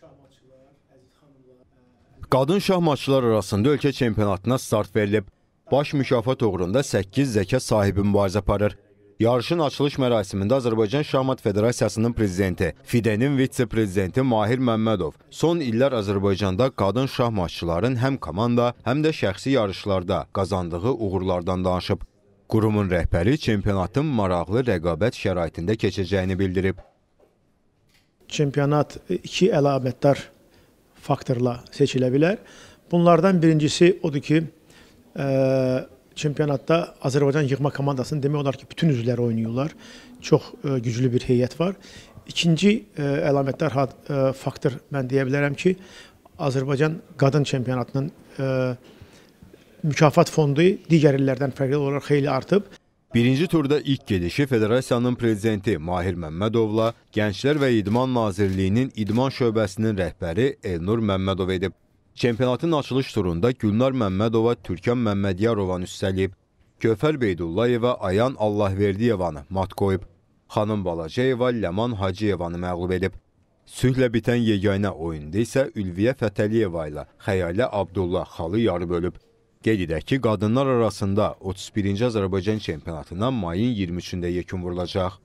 şahmatçılar, əziz xanımlar. E, əziz... Qadın şahmatçılar arasında ölkə çempionatına start verilib. Baş mükafat uğrunda 8 zəka sahibi mübarizə aparır. Yarışın açılış mərasimində Azərbaycan Şahmat Federasiyasının prezidenti, FİDE-nin vitse-prezidenti Mahir Məmmədov son illər Azərbaycanda qadın şahmatçıların həm komanda, həm də şəxsi yarışlarda qazandığı uğurlardan danışıb. Qurumun rəhbəri çempionatın maraqlı rəqabət şəraitində keçəcəyini bildirib çempionat iki əlamətdar faktorla seçilə bilər. Bunlardan birincisi odur ki, e, çempionatda Azərbaycan yığma komandasının demək olar ki, bütün üzvləri oynayırlar. Çox e, güclü bir heyət var. İkinci e, əlamətdar faktor mən deyə bilərəm ki, Azərbaycan qadın çempionatının mükafat fondu digər illərdən fərqli olaraq xeyli artıb. Birinci turda ilk gedişi Federasiyanın prezidenti Mahir Məmmədovla Gənclər və İdman Nazirliyinin İdman Şöbəsinin rəhbəri Elnur Məmmədov edib. Çempionatın açılış turunda Gülnar Məmmədova Türkan Məmmədyarovan üstəliyib. Köfər Beydullayeva Ayan Allahverdiyevanı mat qoyub. Xanım Balacayeva Ləman Hacıyevanı məğlub edib. Sülhlə bitən yeganə oyunda isə Ülviyə Fətəliyeva ilə Xəyalə Abdullah xalı yarı bölüb. Qeyd edək ki, qadınlar arasında 31-ci Azərbaycan çempionatına mayın 23-də yekun vurulacaq.